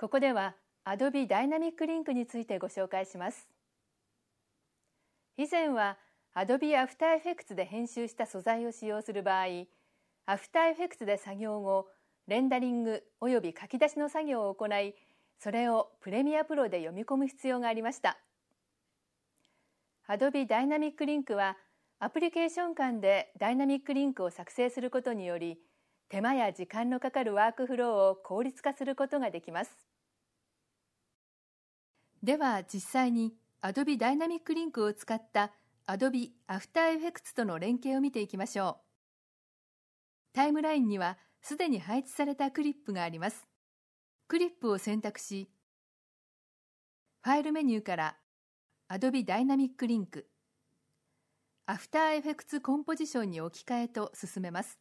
ここでは Adobe Dynamic Link についてご紹介します。以前は Adobe After Effects で編集した素材を使用する場合 After Effects で作業後レンダリングおよび書き出しの作業を行いそれをプレミアプロで読み込む必要がありました Adobe Dynamic Link はアプリケーション間でダイナミックリンクを作成することにより手間や時間のかかるワークフローを効率化することができます。では実際に Adobe Dynamic Link を使った Adobe After Effects との連携を見ていきましょう。タイムラインにはすでに配置されたクリップがあります。クリップを選択し、ファイルメニューから Adobe Dynamic Link、After Effects Composition に置き換えと進めます。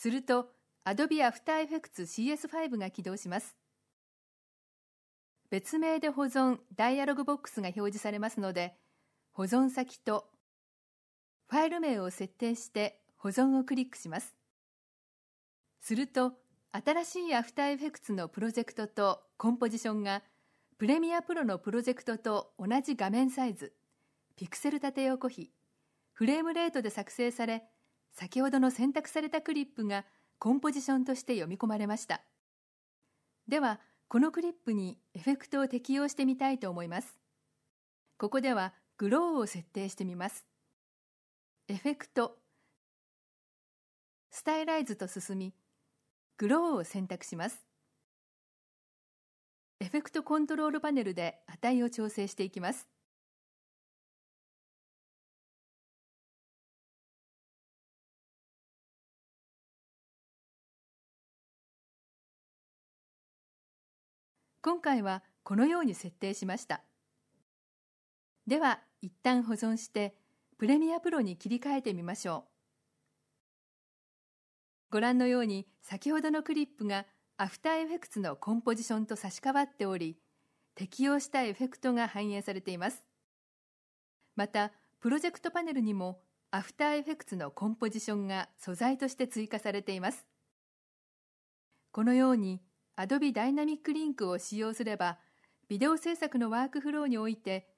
すると Adobe After Effects CS5 が起動します別名で保存ダイアログボックスが表示されますので保存先とファイル名を設定して保存をクリックしますすると新しいアフターエフェクツのプロジェクトとコンポジションがプレミアプロのプロジェクトと同じ画面サイズピクセル縦横比フレームレートで作成され先ほどの選択されたクリップがコンポジションとして読み込まれましたではこのクリップにエフェクトを適用してみたいと思いますここではグローを設定してみますエフェクトスタイライズと進みグローを選択しますエフェクトコントロールパネルで値を調整していきます今回はこのように設定しましたでは一旦保存してプレミアプロに切り替えてみましょうご覧のように先ほどのクリップがアフターエフェクツのコンポジションと差し替わっており適用したエフェクトが反映されていますまたプロジェクトパネルにもアフターエフェクツのコンポジションが素材として追加されていますこのように Adobe Dynamic Link を使用すれば、ビデオ制作のワークフローにおいて、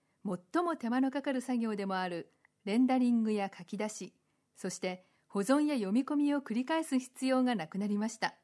最も手間のかかる作業でもあるレンダリングや書き出し、そして保存や読み込みを繰り返す必要がなくなりました。